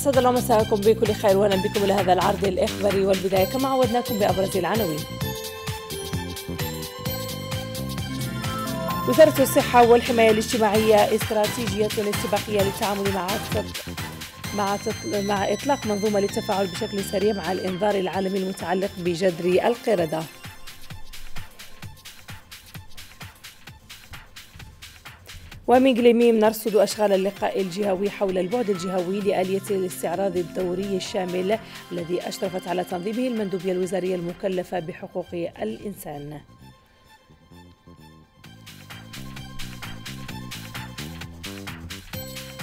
أسعد الله مساءكم بكل خير وأهلا بكم إلى هذا العرض الإخباري والبداية كما عودناكم بأبرز العناوين وزارة الصحة والحماية الاجتماعية استراتيجية استباقية للتعامل مع مع مع إطلاق منظومة للتفاعل بشكل سريع مع الإنذار العالمي المتعلق بجدري القردة ومن غليميم نرصد أشغال اللقاء الجهوي حول البعد الجهوي لآلية الاستعراض الدوري الشامل الذي أشرفت على تنظيمه المندوبية الوزارية المكلفة بحقوق الإنسان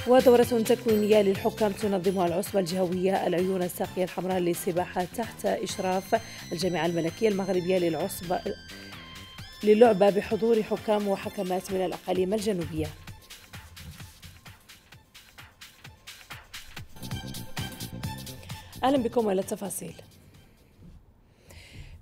ودورة تكوينية للحكام تنظمها العصبة الجهوية العيون الساقية الحمراء للسباحة تحت إشراف الجامعة الملكية المغربية للعصبة للعبة بحضور حكام وحكمات من الأقاليم الجنوبية أهلا بكم إلى التفاصيل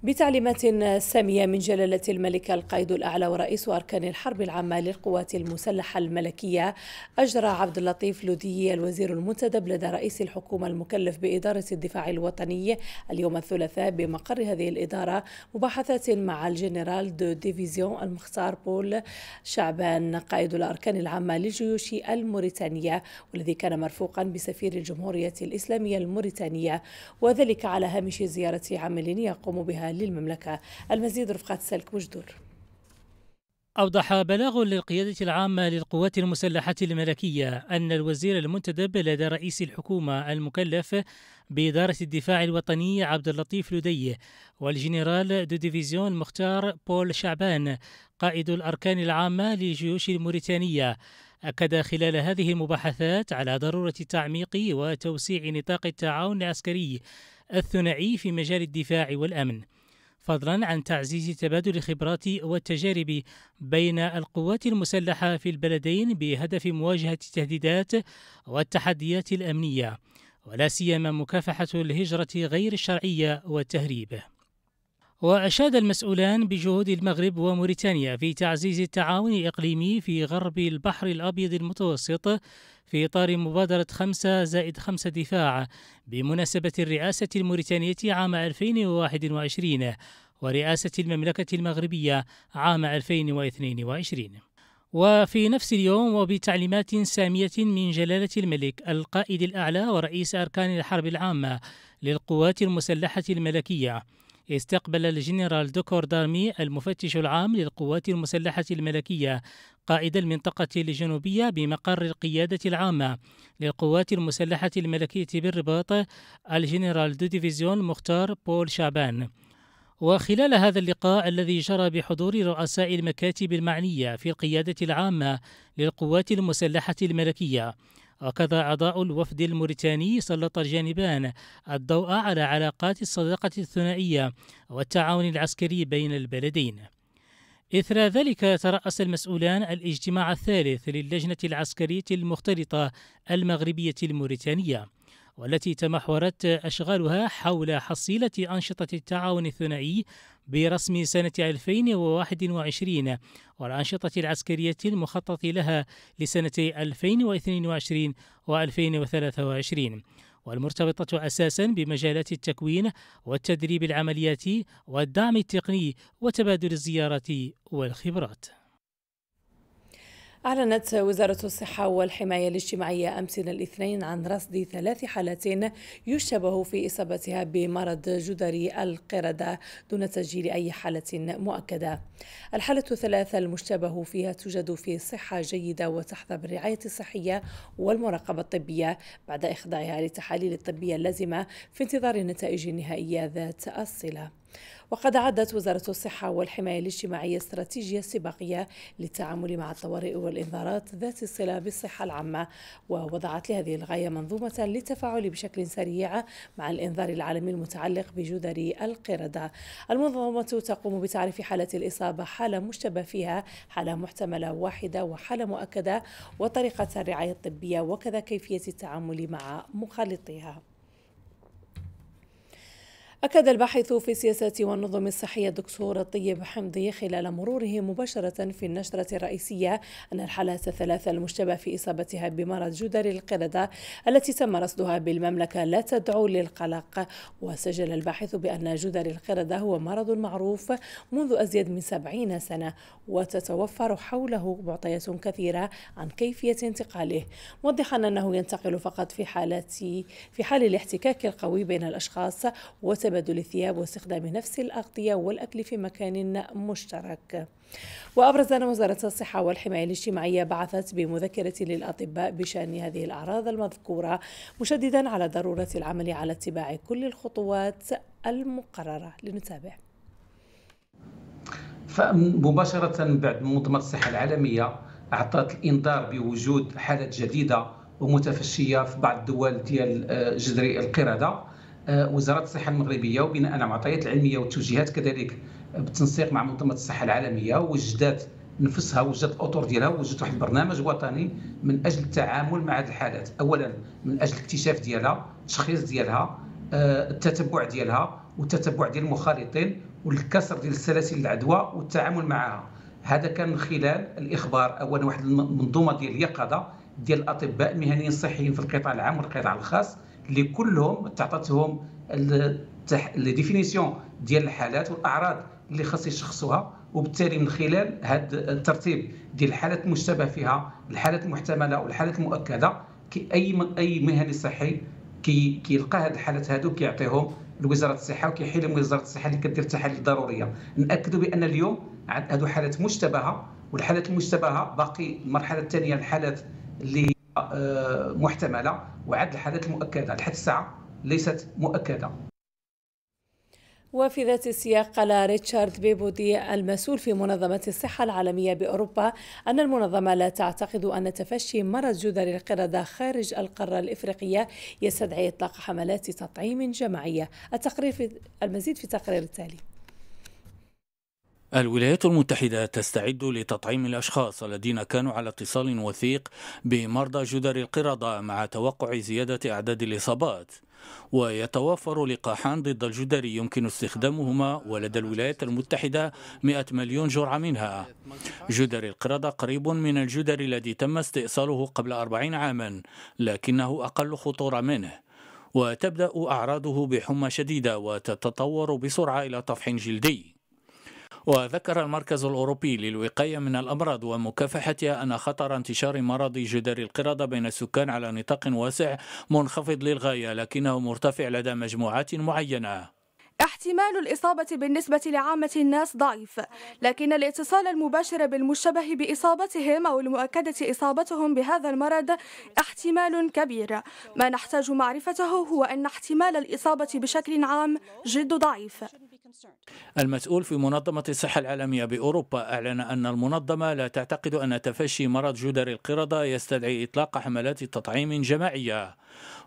بتعليمات سامية من جلالة الملك القائد الأعلى ورئيس أركان الحرب العامة للقوات المسلحة الملكية أجرى عبد اللطيف لودي الوزير المنتدب لدى رئيس الحكومة المكلف بإدارة الدفاع الوطني اليوم الثلاثاء بمقر هذه الإدارة مباحثات مع الجنرال دو ديفيزيون المختار بول شعبان قائد الأركان العامة للجيوش الموريتانية والذي كان مرفوقا بسفير الجمهورية الإسلامية الموريتانية وذلك على هامش زيارة عمل يقوم بها للمملكة المزيد رفقات سلك وجدور أوضح بلاغ للقيادة العامة للقوات المسلحة الملكية أن الوزير المنتدب لدى رئيس الحكومة المكلف بإدارة الدفاع الوطني عبد اللطيف لدي والجنرال دو ديفيزيون مختار بول شعبان قائد الأركان العامة للجيوش الموريتانية أكد خلال هذه المباحثات على ضرورة تعميق وتوسيع نطاق التعاون العسكري الثنائي في مجال الدفاع والأمن فضلا عن تعزيز تبادل الخبرات والتجارب بين القوات المسلحه في البلدين بهدف مواجهه التهديدات والتحديات الامنيه ولا سيما مكافحه الهجره غير الشرعيه والتهريب وأشاد المسؤولان بجهود المغرب وموريتانيا في تعزيز التعاون الإقليمي في غرب البحر الأبيض المتوسط في إطار مبادرة 5 زائد 5 دفاع بمناسبة الرئاسة الموريتانية عام 2021 ورئاسة المملكة المغربية عام 2022 وفي نفس اليوم وبتعليمات سامية من جلالة الملك القائد الأعلى ورئيس أركان الحرب العامة للقوات المسلحة الملكية استقبل الجنرال دوكور دارمي المفتش العام للقوات المسلحة الملكية قائد المنطقة الجنوبية بمقر القيادة العامة للقوات المسلحة الملكية بالرباط الجنرال دو ديفيزيون مختار بول شعبان وخلال هذا اللقاء الذي جرى بحضور رؤساء المكاتب المعنية في القيادة العامة للقوات المسلحة الملكية وكذا أعضاء الوفد الموريتاني سلط الجانبان الضوء على علاقات الصداقة الثنائية والتعاون العسكري بين البلدين إثر ذلك ترأس المسؤولان الاجتماع الثالث للجنة العسكرية المختلطة المغربية الموريتانية والتي تمحورت أشغالها حول حصيلة أنشطة التعاون الثنائي برسم سنة 2021 والأنشطة العسكرية المخطط لها لسنتي 2022 و 2023 والمرتبطة أساسا بمجالات التكوين والتدريب العملياتي والدعم التقني وتبادل الزيارات والخبرات أعلنت وزارة الصحة والحماية الاجتماعية أمس الاثنين عن رصد ثلاث حالات يشتبه في إصابتها بمرض جدري القردة دون تسجيل أي حالة مؤكدة. الحالة الثلاثة المشتبه فيها توجد في صحة جيدة وتحظى بالرعاية الصحية والمراقبة الطبية بعد إخضاعها للتحاليل الطبية اللازمة في انتظار النتائج النهائية ذات الصلة. وقد أعدت وزارة الصحة والحماية الاجتماعية استراتيجية سباقية للتعامل مع الطوارئ والإنذارات ذات الصلة بالصحة العامة ووضعت لهذه الغاية منظومة للتفاعل بشكل سريع مع الإنذار العالمي المتعلق بجدري القردة المنظمة تقوم بتعريف حالة الإصابة حالة مشتبه فيها حالة محتملة واحدة وحالة مؤكدة وطريقة الرعاية الطبية وكذا كيفية التعامل مع مخالطيها أكد الباحث في السياسة والنظم الصحية الدكتور الطيب حمدي خلال مروره مباشرة في النشرة الرئيسية أن الحالات الثلاثة المشتبه في إصابتها بمرض جدري القردة التي تم رصدها بالمملكة لا تدعو للقلق وسجل الباحث بأن جدري القردة هو مرض معروف منذ أزيد من سبعين سنة وتتوفر حوله معطيات كثيرة عن كيفية انتقاله موضحا أنه ينتقل فقط في حالات في حال الاحتكاك القوي بين الأشخاص وتبع تبادل الثياب واستخدام نفس الأغطية والأكل في مكان مشترك وأبرز أن وزارة الصحة والحماية الاجتماعية بعثت بمذكرة للأطباء بشأن هذه الأعراض المذكورة مشددا على ضرورة العمل على اتباع كل الخطوات المقررة لنتابع فمباشرة بعد منظمة الصحة العالمية أعطت الإنذار بوجود حالات جديدة ومتفشية في بعض الدول ديال آه، جذري القردة آه، وزاره الصحه المغربيه وبناء على المعطيات العلميه والتوجيهات كذلك آه، بالتنسيق مع منظمه الصحه العالميه وجدات نفسها وجدت الاطر ديالها وجدت واحد البرنامج وطني من اجل التعامل مع هذه الحالات اولا من اجل الاكتشاف ديالها التشخيص ديالها آه، التتبع ديالها والتتبع ديال المخالطين والكسر ديال سلاسل العدوى والتعامل معها هذا كان من خلال الاخبار اولا واحد المنظومه ديال اليقظه ديال الاطباء المهنيين الصحيين في القطاع العام والقطاع الخاص اللي كلهم تعطتهم لي ديفينيسيون ديال الحالات والاعراض اللي خاص يشخصوها وبالتالي من خلال هذا الترتيب ديال الحالات المشتبه فيها الحالات المحتمله والحالات المؤكده كي اي اي مهني صحي كي كيلقى الحالات هذو كيعطيهم لوزاره الصحه وكيحيلهم وزاره الصحه اللي كدير التحاليل الضروريه ناكدوا بان اليوم هذو حالات مشتبهه والحالات المشتبهه باقي المرحله الثانيه الحالات اللي آه، محتمله وعد الحالات المؤكده لحد الساعه ليست مؤكده وفي ذات السياق قال ريتشارد بيبودي المسؤول في منظمة الصحة العالمية بأوروبا أن المنظمة لا تعتقد أن تفشي مرض جدر القردة خارج القارة الإفريقية يستدعي إطلاق حملات تطعيم جماعية التقرير في المزيد في التقرير التالي الولايات المتحدة تستعد لتطعيم الأشخاص الذين كانوا على اتصال وثيق بمرضى جدر القردة مع توقع زيادة أعداد الإصابات ويتوفر لقاحان ضد الجدري يمكن استخدامهما ولدى الولايات المتحدة 100 مليون جرعة منها جدر القردة قريب من الجدر الذي تم استئصاله قبل 40 عاما لكنه أقل خطورة منه وتبدأ أعراضه بحمى شديدة وتتطور بسرعة إلى طفح جلدي وذكر المركز الأوروبي للوقاية من الأمراض ومكافحتها أن خطر انتشار مرض جدار القردة بين السكان على نطاق واسع منخفض للغاية لكنه مرتفع لدى مجموعات معينة احتمال الإصابة بالنسبة لعامة الناس ضعيف لكن الاتصال المباشر بالمشتبه بإصابتهم أو المؤكدة إصابتهم بهذا المرض احتمال كبير ما نحتاج معرفته هو أن احتمال الإصابة بشكل عام جد ضعيف المسؤول في منظمة الصحة العالمية بأوروبا أعلن أن المنظمة لا تعتقد أن تفشي مرض جدري القردة يستدعي إطلاق حملات تطعيم جماعية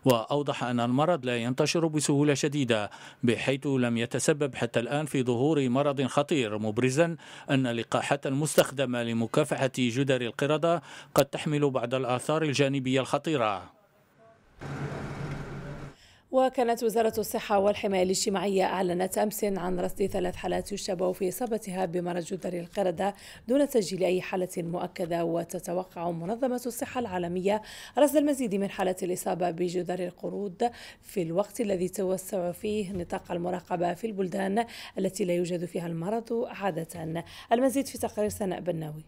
وأوضح أن المرض لا ينتشر بسهولة شديدة بحيث لم يتسبب حتى الآن في ظهور مرض خطير مبرزا أن اللقاحات المستخدمة لمكافحة جدري القردة قد تحمل بعض الآثار الجانبية الخطيرة وكانت وزارة الصحة والحماية الاجتماعية أعلنت أمس عن رصد ثلاث حالات يشتبه في إصابتها بمرض جدر القردة دون تسجيل أي حالة مؤكدة وتتوقع منظمة الصحة العالمية رصد المزيد من حالات الإصابة بجدر القرود في الوقت الذي توسع فيه نطاق المراقبة في البلدان التي لا يوجد فيها المرض عادة المزيد في تقرير سناء بناوي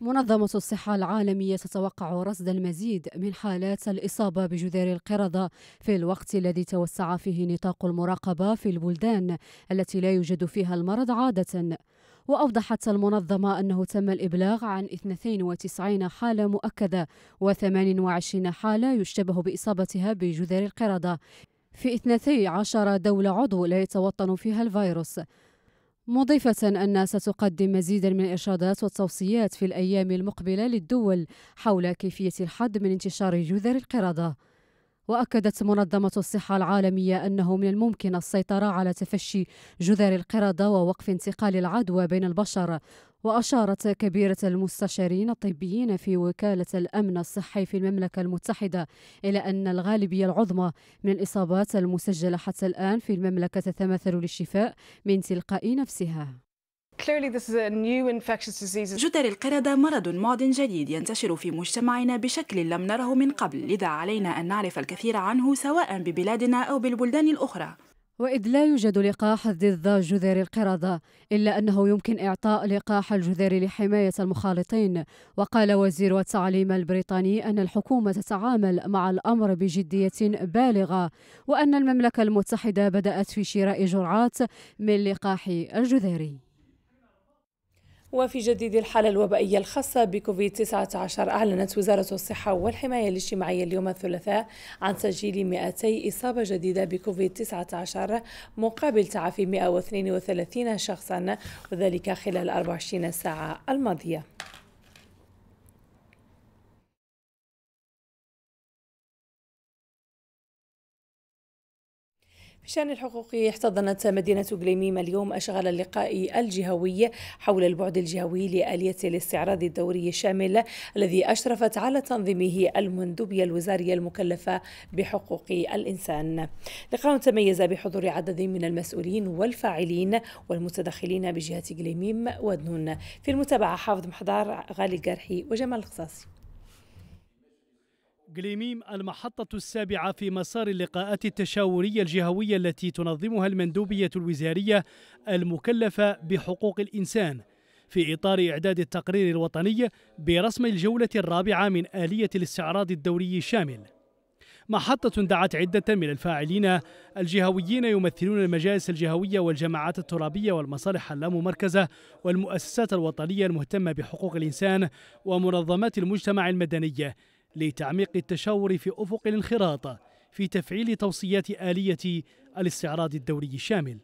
منظمة الصحة العالمية تتوقع رصد المزيد من حالات الإصابة بجذور القردة في الوقت الذي توسع فيه نطاق المراقبة في البلدان التي لا يوجد فيها المرض عادة وأوضحت المنظمة أنه تم الإبلاغ عن 92 حالة مؤكدة و28 حالة يشتبه بإصابتها بجذور القردة في 12 دولة عضو لا يتوطن فيها الفيروس مضيفة أنها ستقدم مزيدا من الإرشادات والتوصيات في الأيام المقبلة للدول حول كيفية الحد من انتشار جذر القردة وأكدت منظمة الصحة العالمية أنه من الممكن السيطرة على تفشي جذر القردة ووقف انتقال العدوى بين البشر وأشارت كبيرة المستشارين الطبيين في وكالة الأمن الصحي في المملكة المتحدة إلى أن الغالبية العظمى من الإصابات المسجلة حتى الآن في المملكة تتمثل للشفاء من تلقاء نفسها جدر القردة مرض معد جديد ينتشر في مجتمعنا بشكل لم نره من قبل لذا علينا أن نعرف الكثير عنه سواء ببلادنا أو بالبلدان الأخرى وإذ لا يوجد لقاح ضد جذر القردة إلا أنه يمكن إعطاء لقاح الجذر لحماية المخالطين وقال وزير التعليم البريطاني أن الحكومة تتعامل مع الأمر بجدية بالغة وأن المملكة المتحدة بدأت في شراء جرعات من لقاح الجذري وفي جديد الحالة الوبائية الخاصة بكوفيد 19 أعلنت وزارة الصحة والحماية الاجتماعية اليوم الثلاثاء عن تسجيل 200 إصابة جديدة بكوفيد 19 مقابل تعافي 132 شخصا وذلك خلال 24 ساعة الماضية بشأن الحقوقي احتضنت مدينة قليميم اليوم أشغال اللقاء الجهوي حول البعد الجهوي لآلية الاستعراض الدوري الشامل الذي أشرفت على تنظيمه المندوبية الوزارية المكلفة بحقوق الإنسان لقاء تميز بحضور عدد من المسؤولين والفاعلين والمتدخلين بجهة قليميم ودنون في المتابعة حافظ محضار غالي قرحي وجمال القصاصي غليميم المحطة السابعة في مسار اللقاءات التشاورية الجهوية التي تنظمها المندوبية الوزارية المكلفة بحقوق الإنسان في إطار إعداد التقرير الوطني برسم الجولة الرابعة من آلية الاستعراض الدوري الشامل محطة دعت عدة من الفاعلين الجهويين يمثلون المجالس الجهوية والجماعات الترابية والمصالح اللامركزة والمؤسسات الوطنية المهتمة بحقوق الإنسان ومنظمات المجتمع المدني لتعميق التشاور في أفق الانخراط في تفعيل توصيات آلية الاستعراض الدولي الشامل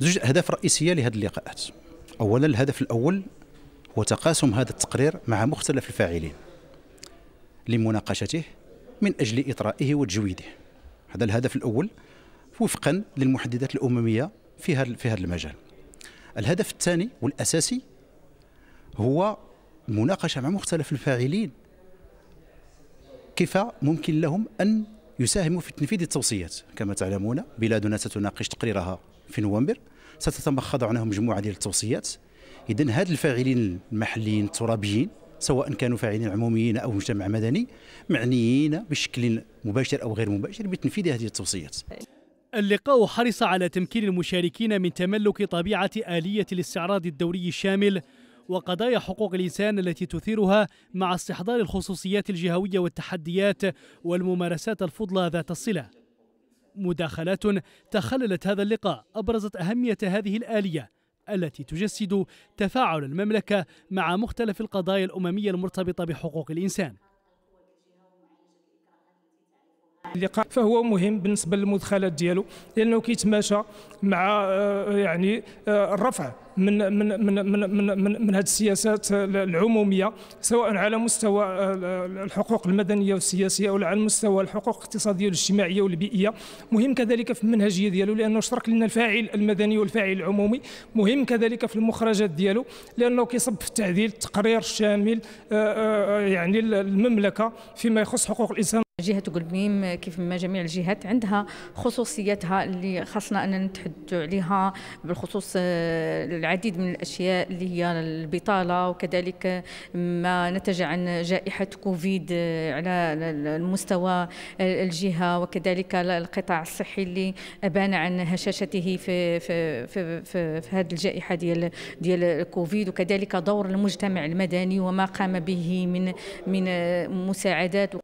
زوج أهداف رئيسية لهذه اللقاءات أولا الهدف الأول هو تقاسم هذا التقرير مع مختلف الفاعلين لمناقشته من أجل إطرائه وتجويده هذا الهدف الأول وفقا للمحددات الأممية في هذا في هذا المجال الهدف الثاني والأساسي هو المناقشة مع مختلف الفاعلين كيف ممكن لهم أن يساهموا في تنفيذ التوصيات كما تعلمون بلادنا ستناقش تقريرها في نوفمبر ستتمخض عنها مجموعة ديال التوصيات إذا هاد الفاعلين المحليين الترابيين سواء كانوا فاعلين عموميين او مجتمع مدني معنيين بشكل مباشر او غير مباشر بتنفيذ هذه التوصيات اللقاء حرص على تمكين المشاركين من تملك طبيعه اليه الاستعراض الدوري الشامل وقضايا حقوق الإنسان التي تثيرها مع استحضار الخصوصيات الجهوية والتحديات والممارسات الفضلى ذات الصلة مداخلات تخللت هذا اللقاء أبرزت أهمية هذه الآلية التي تجسد تفاعل المملكة مع مختلف القضايا الأممية المرتبطة بحقوق الإنسان اللقاء فهو مهم بالنسبه للمدخلات ديالو لانه كيتماشى مع آه، يعني آه، الرفع من من من من من, من, من هذه السياسات العموميه سواء على مستوى آه، الحقوق المدنيه والسياسيه ولا على مستوى الحقوق الاقتصاديه والاجتماعيه والبيئيه مهم كذلك في المنهجيه ديالو لانه اشترك لنا الفاعل المدني والفاعل العمومي مهم كذلك في المخرجات ديالو لانه كيصب في التعديل التقرير الشامل يعني المملكه فيما يخص حقوق الانسان جهة قلبيم كيف ما جميع الجهات عندها خصوصياتها اللي خاصنا أننا نتحدث عليها بالخصوص آه، العديد من الأشياء اللي هي البطالة وكذلك ما نتج عن جائحة كوفيد آه، على المستوى الجهة وكذلك القطاع الصحي اللي أبان عن هشاشته في في في في, في هذه الجائحة ديال ديال كوفيد وكذلك دور المجتمع المدني وما قام به من من آه، مساعدات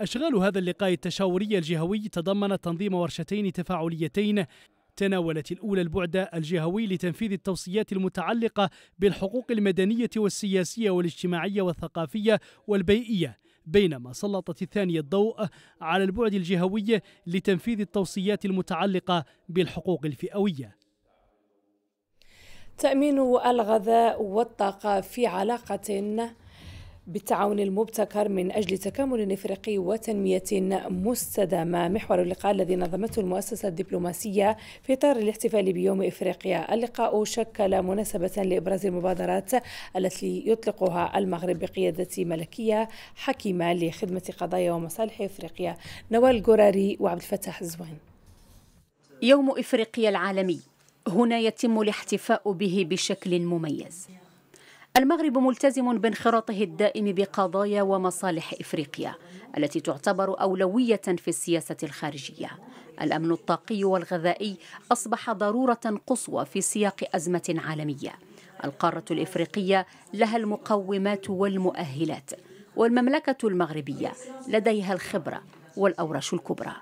أشغال هذا اللقاء التشاوري الجهوي تضمن تنظيم ورشتين تفاعليتين تناولت الأولى البعد الجهوي لتنفيذ التوصيات المتعلقة بالحقوق المدنية والسياسية والاجتماعية والثقافية والبيئية بينما سلطت الثانية الضوء على البعد الجهوي لتنفيذ التوصيات المتعلقة بالحقوق الفئوية تأمين الغذاء والطاقة في علاقة بالتعاون المبتكر من أجل تكامل إفريقي وتنمية مستدامة محور اللقاء الذي نظمته المؤسسة الدبلوماسية في إطار الاحتفال بيوم إفريقيا اللقاء شكل مناسبة لإبراز المبادرات التي يطلقها المغرب بقيادة ملكية حكيمة لخدمة قضايا ومصالح إفريقيا نوال جوراري وعبد الفتاح الزوان يوم إفريقيا العالمي هنا يتم الاحتفاء به بشكل مميز المغرب ملتزم بانخراطه الدائم بقضايا ومصالح افريقيا التي تعتبر اولويه في السياسه الخارجيه الامن الطاقي والغذائي اصبح ضروره قصوى في سياق ازمه عالميه القاره الافريقيه لها المقومات والمؤهلات والمملكه المغربيه لديها الخبره والاورش الكبرى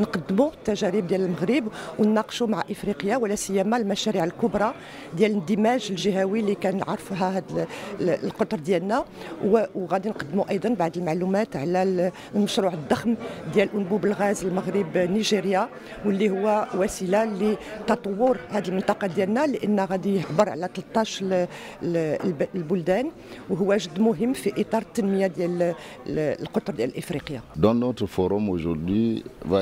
نقدموا التجارب ديال المغرب ونناقشوا مع افريقيا ولا سيما المشاريع الكبرى ديال الاندماج الجهوي اللي كنعرفوها هذا القطر ديالنا وغادي نقدموا ايضا بعض المعلومات على المشروع الضخم ديال انبوب الغاز المغرب نيجيريا واللي هو وسيله لتطور هذه المنطقه ديالنا لان غادي يعبر على 13 البلدان وهو جد مهم في اطار التنميه ديال القطر ديال افريقيا. دون نوتر فوروم aujourd'hui va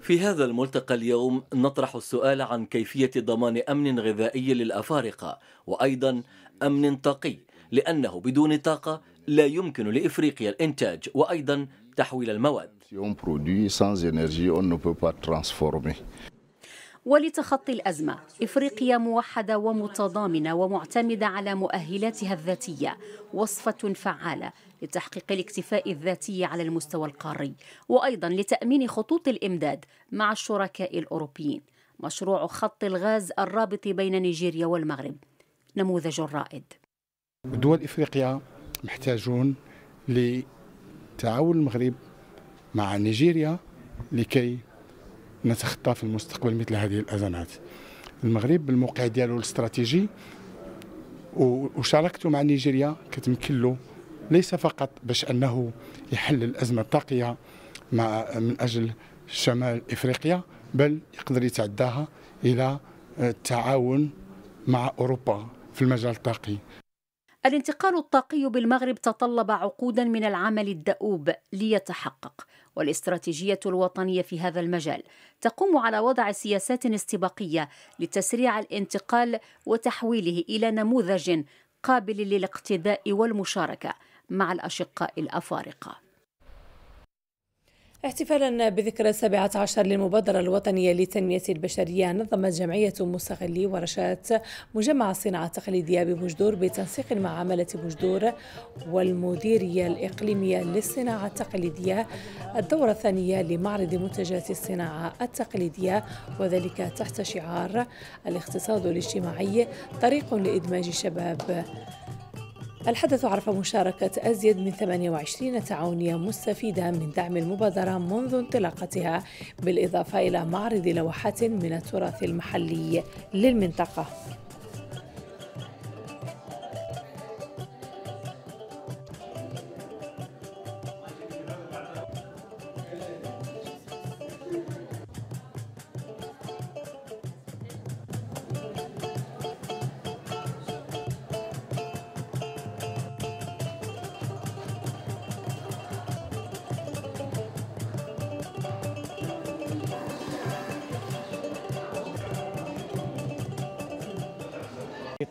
في هذا الملتقى اليوم نطرح السؤال عن كيفية ضمان أمن غذائي للأفارقة وأيضا أمن طاقي لأنه بدون طاقة لا يمكن لإفريقيا الإنتاج وأيضا تحويل المواد. ولتخطي الأزمة إفريقيا موحدة ومتضامنة ومعتمدة على مؤهلاتها الذاتية وصفة فعالة لتحقيق الاكتفاء الذاتي على المستوى القاري وأيضا لتأمين خطوط الإمداد مع الشركاء الأوروبيين مشروع خط الغاز الرابط بين نيجيريا والمغرب نموذج رائد دول إفريقيا محتاجون لتعاون المغرب مع نيجيريا لكي نتخطى في المستقبل مثل هذه الأزمات المغرب بالموقع ديالو الاستراتيجي وشاركته مع نيجيريا كتمكن له ليس فقط باش أنه يحل الأزمة الطاقية مع من أجل شمال إفريقيا بل يقدر يتعداها إلى آه، التعاون مع أوروبا في المجال الطاقي الانتقال الطاقي بالمغرب تطلب عقودا من العمل الدؤوب ليتحقق والاستراتيجيه الوطنيه في هذا المجال تقوم على وضع سياسات استباقيه لتسريع الانتقال وتحويله الى نموذج قابل للاقتداء والمشاركه مع الأشقاء الأفارقة احتفالا بذكرى 17 للمبادرة الوطنية لتنمية البشرية نظمت جمعية مستغلي ورشات مجمع الصناعة التقليدية ببجدور بتنسيق مع عملة بجدور والمديرية الإقليمية للصناعة التقليدية الدورة الثانية لمعرض منتجات الصناعة التقليدية وذلك تحت شعار الاقتصاد الاجتماعي طريق لإدماج الشباب الحدث عرف مشاركة أزيد من 28 تعاونية مستفيدة من دعم المبادرة منذ انطلاقتها بالإضافة إلى معرض لوحات من التراث المحلي للمنطقة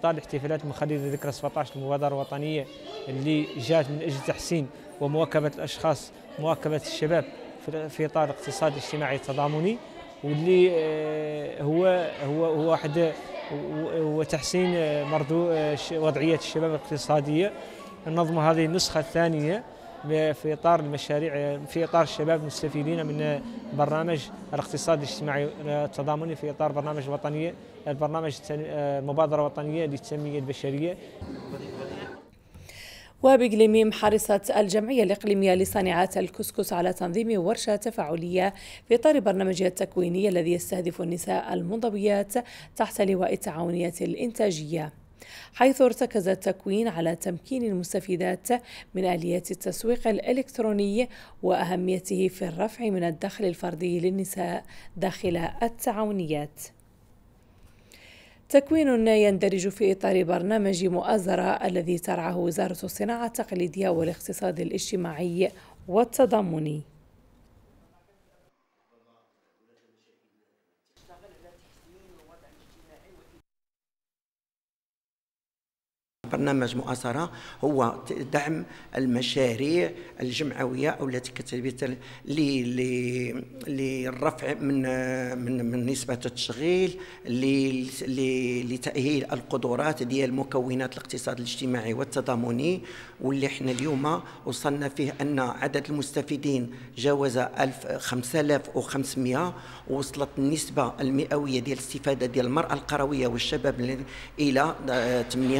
ابطال احتفالات مخلده ذكرى 17 المبادره الوطنيه اللي جات من اجل تحسين ومواكبه الاشخاص مواكبه الشباب في اطار اقتصاد اجتماعي تضامني واللي آه، هو هو هو واحد وتحسين مردو آه، مرضو آه، وضعيه الشباب الاقتصاديه نظموا هذه النسخه الثانيه في اطار المشاريع في اطار الشباب المستفيدين من برنامج الاقتصاد الاجتماعي التضامني في اطار برنامج وطنيه البرنامج مبادره وطنيه للتنميه البشريه وبقليميم حرصت الجمعية الإقليمية لصانعات الكسكس على تنظيم ورشة تفاعلية في إطار برنامجها التكويني الذي يستهدف النساء المنضويات تحت لواء التعاونية الإنتاجية حيث ارتكز التكوين على تمكين المستفيدات من آليات التسويق الإلكتروني وأهميته في الرفع من الدخل الفردي للنساء داخل التعاونيات تكوين يندرج في إطار برنامج مؤازرة الذي ترعاه وزارة الصناعة التقليدية والاقتصاد الاجتماعي والتضامني برنامج مؤازرة هو دعم المشاريع الجمعوية أو التي كتبت للرفع من من من نسبة التشغيل لتأهيل القدرات ديال مكونات الاقتصاد الاجتماعي والتضامني واللي احنا اليوم وصلنا فيه أن عدد المستفيدين جاوز 5500 ووصلت النسبة المئوية ديال الاستفادة ديال المرأة القروية والشباب الى 48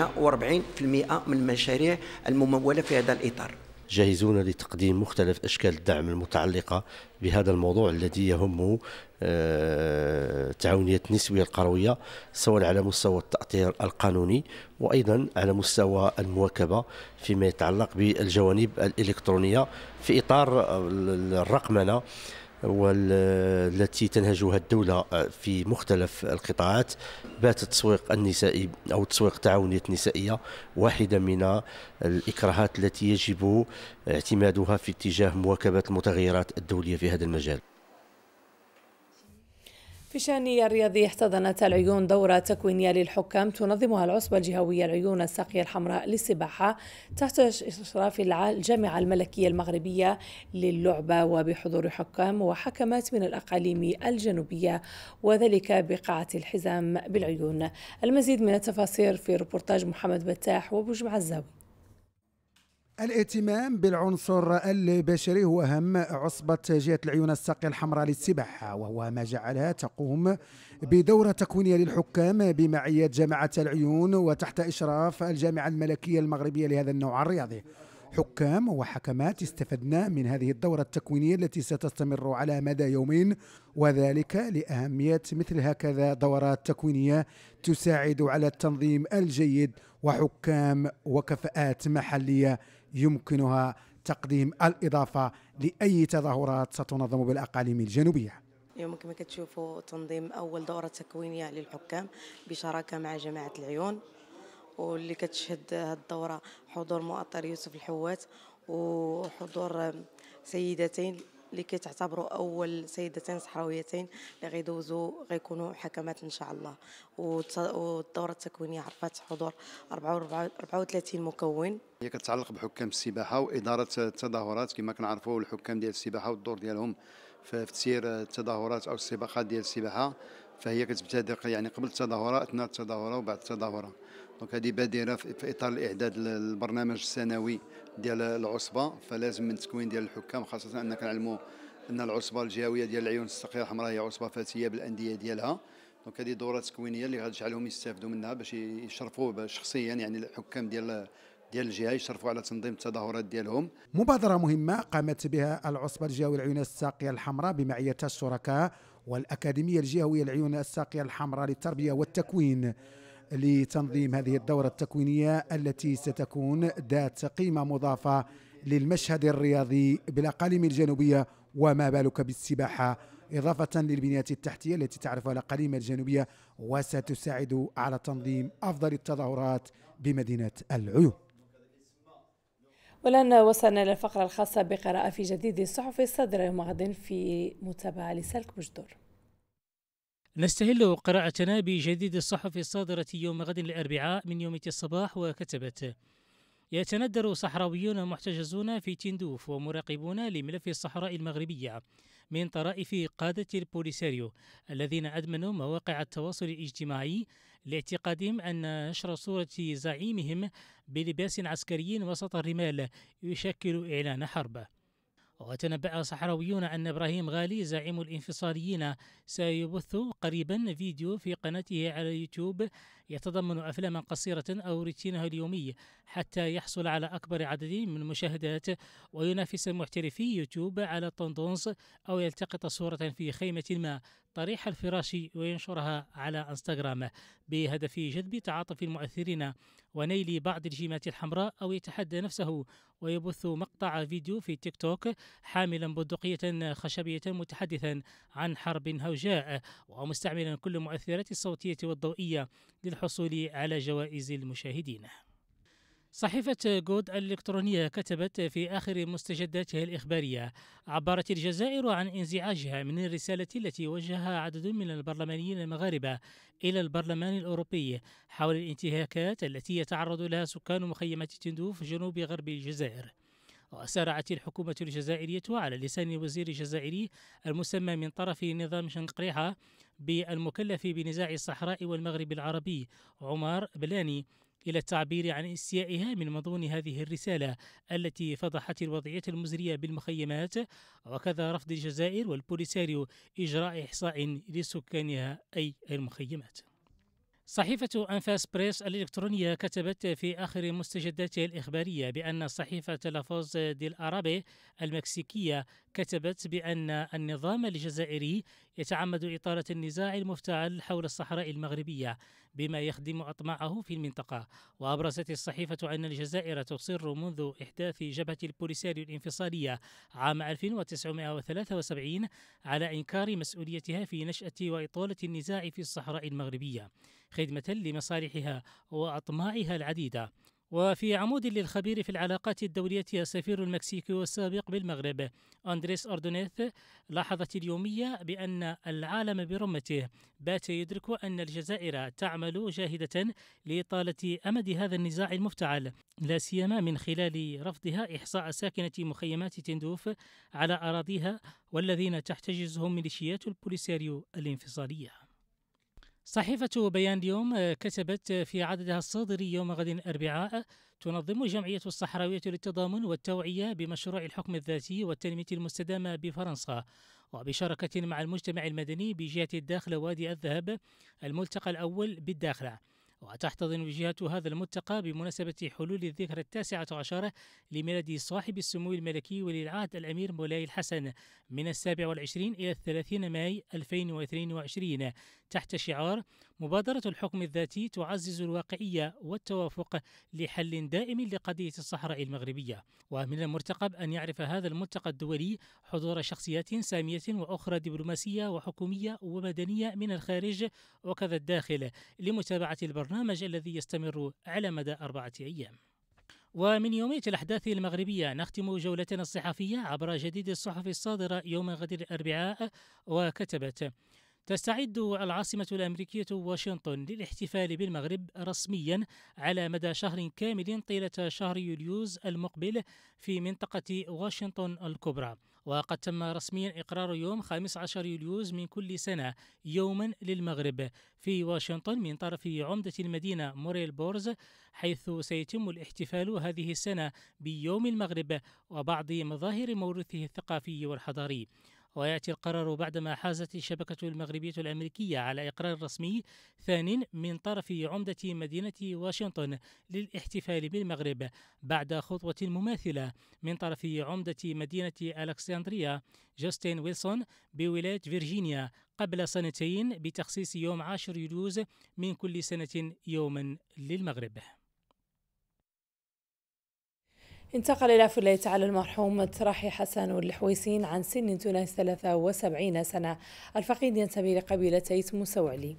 آه، من المشاريع الممولة في هذا الإطار جاهزون لتقديم مختلف اشكال الدعم المتعلقه بهذا الموضوع الذي يهم التعاونيه آه، النسويه القرويه سواء على مستوى التاطير القانوني وايضا على مستوى المواكبه فيما يتعلق بالجوانب الالكترونيه في اطار الرقمنه والتي تنهجها الدولة في مختلف القطاعات بات التسويق النسائي أو التسويق التعاونية النسائية واحدة من الإكراهات التي يجب اعتمادها في اتجاه مواكبة المتغيرات الدولية في هذا المجال في شأن الرياضي احتضنت العيون دورة تكوينية للحكام تنظمها العصبة الجهوية العيون الساقية الحمراء للسباحة تحت إشراف الجامعة الملكية المغربية للعبة وبحضور حكام وحكمات من الأقاليم الجنوبية وذلك بقاعة الحزام بالعيون المزيد من التفاصيل في ربورتاج محمد بتاح وبوجمع الزاوي الاهتمام بالعنصر البشري هو أهم عصبة جهة العيون الساقية الحمراء للسباحة وهو ما جعلها تقوم بدورة تكوينية للحكام بمعية جامعة العيون وتحت إشراف الجامعة الملكية المغربية لهذا النوع الرياضي حكام وحكمات استفدنا من هذه الدورة التكوينية التي ستستمر على مدى يومين وذلك لأهمية مثل هكذا دورات تكوينية تساعد على التنظيم الجيد وحكام وكفاءات محلية يمكنها تقديم الإضافة لأي تظاهرات ستنظم بالأقاليم الجنوبية اليوم كما كتشوفوا تنظيم أول دورة تكوينية للحكام بشراكة مع جماعة العيون واللي كتشهد هذه الدورة حضور مؤطر يوسف الحوات وحضور سيدتين اللي كيتعتبروا اول سيدتين صحراويتين اللي غيدوزوا غيكونوا حكمات ان شاء الله والدوره التكوينيه عرفت حضور 34 مكون هي كتعلق بحكام السباحه واداره التظاهرات كما كنعرفوا الحكام ديال السباحه والدور ديالهم في تسيير التظاهرات او السباقات ديال السباحه فهي كتبتدئ يعني قبل التظاهره اثناء التظاهره وبعد التظاهره دونك هذه بادره في اطار الاعداد للبرنامج السنوي ديال العصبه فلازم من التكوين ديال الحكام خاصه ان كنعلموا ان العصبه الجهويه ديال العيون الصقيع الحمراء هي عصبه فاتيه بالانديه ديالها دونك هذه دوره تكوينيه اللي غتجعلهم يستافدوا منها باش يشرفوا شخصيا يعني الحكام ديال ديال الجهه يشرفوا على تنظيم التظاهرات ديالهم مبادره مهمه قامت بها العصبه الجهويه العيون الساقيه الحمراء بمعيه الشركاء والاكاديميه الجهويه العيون الساقيه الحمراء للتربيه والتكوين لتنظيم هذه الدورة التكوينية التي ستكون ذات قيمة مضافة للمشهد الرياضي بالأقاليم الجنوبية وما بالك بالسباحة إضافة للبنية التحتية التي تعرفها الأقاليم الجنوبية وستساعد على تنظيم أفضل التظاهرات بمدينة العيون والآن وصلنا إلى الفقرة الخاصة بقراءة في جديد الصحف الصدر يوم غد في متابعة لسلك مجدور نستهل قراءتنا بجديد الصحف الصادرة يوم غد الأربعاء من يومية الصباح وكتبت يتندر صحراويون محتجزون في تندوف ومراقبون لملف الصحراء المغربية من طرائف قادة البوليساريو الذين أدمنوا مواقع التواصل الاجتماعي لاعتقادهم أن نشر صورة زعيمهم بلباس عسكري وسط الرمال يشكل إعلان حرب وتنبأ صحراويون أن إبراهيم غالي زعيم الانفصاليين سيبث قريبا فيديو في قناته على يوتيوب يتضمن أفلاما قصيرة أو روتينه اليومي حتى يحصل على أكبر عدد من المشاهدات وينافس محترفي يوتيوب على التندونس أو يلتقط صورة في خيمة ما طريح الفراشي وينشرها على انستغرام بهدف جذب تعاطف المؤثرين ونيل بعض الجيمات الحمراء أو يتحدى نفسه ويبث مقطع فيديو في تيك توك حاملا بندقية خشبية متحدثا عن حرب هوجاء ومستعملا كل المؤثرات الصوتية والضوئية للحصول على جوائز المشاهدين صحيفة جود الإلكترونية كتبت في آخر مستجداتها الإخبارية عبرت الجزائر عن انزعاجها من الرسالة التي وجهها عدد من البرلمانيين المغاربة إلى البرلمان الأوروبي حول الانتهاكات التي يتعرض لها سكان مخيمة تندوف جنوب غرب الجزائر وسارعت الحكومة الجزائرية على لسان الوزير الجزائري المسمى من طرف نظام شنقريحة بالمكلف بنزاع الصحراء والمغرب العربي عمر بلاني إلى التعبير عن استيائها من مضمون هذه الرسالة التي فضحت الوضعية المزرية بالمخيمات وكذا رفض الجزائر والبوليساريو إجراء إحصاء لسكانها أي المخيمات صحيفة أنفاس بريس الإلكترونية كتبت في آخر مستجداتها الإخبارية بأن صحيفة لافوز دي الأرابي المكسيكية كتبت بأن النظام الجزائري يتعمد إطالة النزاع المفتعل حول الصحراء المغربية بما يخدم أطماعه في المنطقة وأبرزت الصحيفة أن الجزائر تصر منذ إحداث جبهة البوليساريو الانفصالية عام 1973 على إنكار مسؤوليتها في نشأة وإطالة النزاع في الصحراء المغربية خدمة لمصالحها وأطماعها العديدة وفي عمود للخبير في العلاقات الدولية السفير المكسيكي السابق بالمغرب أندريس أردونيث لاحظت اليومية بأن العالم برمته بات يدرك أن الجزائر تعمل جاهدة لإطالة أمد هذا النزاع المفتعل لا سيما من خلال رفضها إحصاء ساكنة مخيمات تندوف على أراضيها والذين تحتجزهم ميليشيات البوليساريو الانفصاليه صحيفة بيان اليوم آه، كتبت آه، في عددها الصادر يوم غد الأربعاء تنظم جمعية الصحراوية للتضامن والتوعية بمشروع الحكم الذاتي والتنمية المستدامة بفرنسا وبشراكة مع المجتمع المدني بجهة الداخل وادي الذهب الملتقى الأول بالداخلة وتحتضن وجهة هذا الملتقى بمناسبة حلول الذكرى التاسعة عشرة لميلاد صاحب السمو الملكي ولي العهد الأمير مولاي الحسن من السابع والعشرين إلى الثلاثين ماي 2022 تحت شعار مبادرة الحكم الذاتي تعزز الواقعية والتوافق لحل دائم لقضية الصحراء المغربية ومن المرتقب أن يعرف هذا الملتقى الدولي حضور شخصيات سامية وأخرى دبلوماسية وحكومية ومدنية من الخارج وكذا الداخل لمتابعة البرنامج الذي يستمر على مدى أربعة أيام ومن يومية الأحداث المغربية نختم جولتنا الصحفية عبر جديد الصحف الصادرة يوم غد الأربعاء وكتبت تستعد العاصمة الأمريكية واشنطن للاحتفال بالمغرب رسميا على مدى شهر كامل طيلة شهر يوليوز المقبل في منطقة واشنطن الكبرى وقد تم رسميا إقرار يوم 15 يوليوز من كل سنة يوما للمغرب في واشنطن من طرف عمدة المدينة موريل بورز حيث سيتم الاحتفال هذه السنة بيوم المغرب وبعض مظاهر موروثه الثقافي والحضاري ويأتي القرار بعدما حازت الشبكة المغربية الأمريكية على إقرار رسمي ثان من طرف عمدة مدينة واشنطن للاحتفال بالمغرب بعد خطوة مماثلة من طرف عمدة مدينة ألكسندريا جوستين ويلسون بولاية فيرجينيا قبل سنتين بتخصيص يوم 10 يوليوز من كل سنة يوما للمغرب انتقل إلى الله على المرحوم تراحي حسن والحويسين عن سن تناهز 73 سنة الفقيد ينتمي لقبيلتي مسوعلي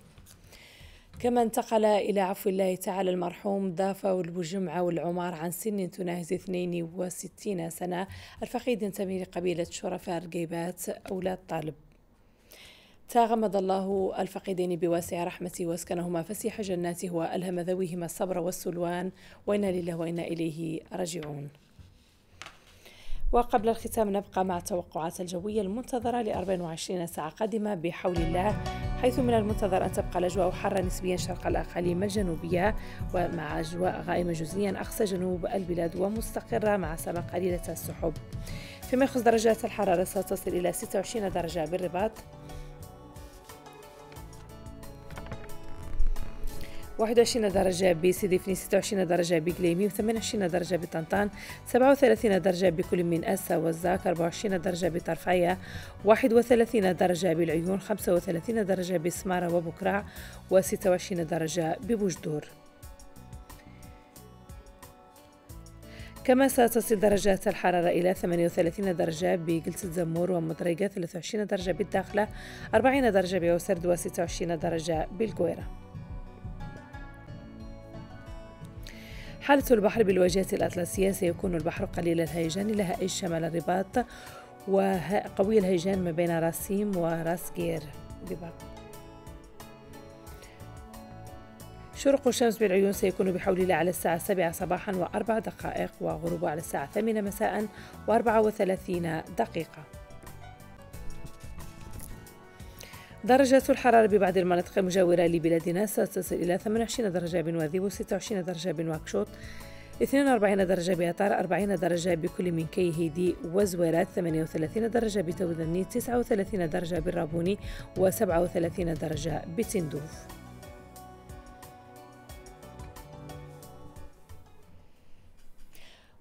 كما انتقل إلى عفو الله تعالى المرحوم ضافة والبجمعة والعمار عن سن تناهز 62 سنة الفقيد ينتمي لقبيلة شرفاء رقيبات أولاد طالب تغمد الله الفقيدين بواسع رحمته واسكنهما فسيح جناته وألهم ذويهما الصبر والسلوان وإنا لله وإنا إليه راجعون وقبل الختام نبقى مع التوقعات الجوية المنتظرة ل 24 ساعة قادمة بحول الله حيث من المنتظر أن تبقى الأجواء حارة نسبيا شرق الأقاليم الجنوبية ومع أجواء غائمة جزئيا أقصى جنوب البلاد ومستقرة مع سماء قليلة السحب فيما يخص درجات الحرارة ستصل إلى 26 درجة بالرباط 21 درجة بسيدي فني 26 درجة بقليمي 28 درجة بطنطان 37 درجة بكل من أسا والزاك 24 درجة بطرفية 31 درجة بالعيون 35 درجة بسمارة وبكرع و26 درجة ببجدور كما ستصل درجات الحرارة إلى 38 درجة بجلسة زمور ومطريقة 23 درجة بالداخلة 40 درجة بأوسرد و26 درجة بالقويره حالة البحر بالواجهة الأطلسية سيكون البحر قليل الهيجان لها أي شمال الرباط وقوي الهيجان ما بين راسيم وراس جير رباط شروق الشمس بالعيون سيكون بحول على الساعة 7 صباحا وأربع دقائق وغروبه على الساعة 8 مساء و34 دقيقة درجة الحرارة ببعض المناطق المجاورة لبلادنا ستصل إلى 28 درجة بنواذيب و 26 درجة بنواكشوط 42 درجة بأطار 40 درجة بكل من كيهيدي وزويرات 38 درجة بتودني 39 درجة بالرابوني و37 درجة بتندوف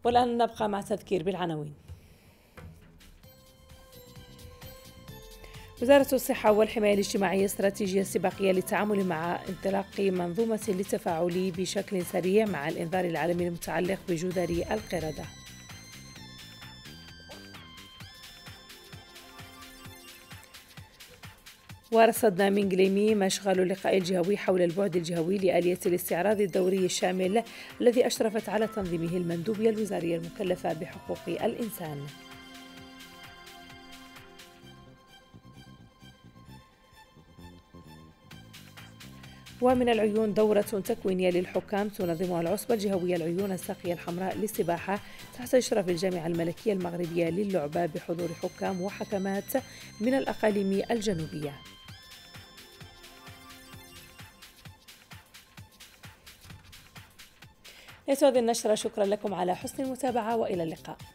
والآن نبقى مع تذكير بالعناوين وزارة الصحة والحماية الاجتماعية استراتيجية سباقية للتعامل مع انطلاق منظومة للتفاعل بشكل سريع مع الإنذار العالمي المتعلق بجدر القردة ورصدنا من جليمي مشغل اللقاء الجهوي حول البعد الجهوي لآلية الاستعراض الدوري الشامل الذي أشرفت على تنظيمه المندوبية الوزارية المكلفة بحقوق الإنسان ومن العيون دورة تكوينية للحكام تنظمها العصبة الجهوية العيون الساقية الحمراء للسباحة تحت إشراف الجامعة الملكية المغربية للعبة بحضور حكام وحكمات من الأقاليم الجنوبية يسعد النشر النشرة شكرا لكم على حسن المتابعة وإلى اللقاء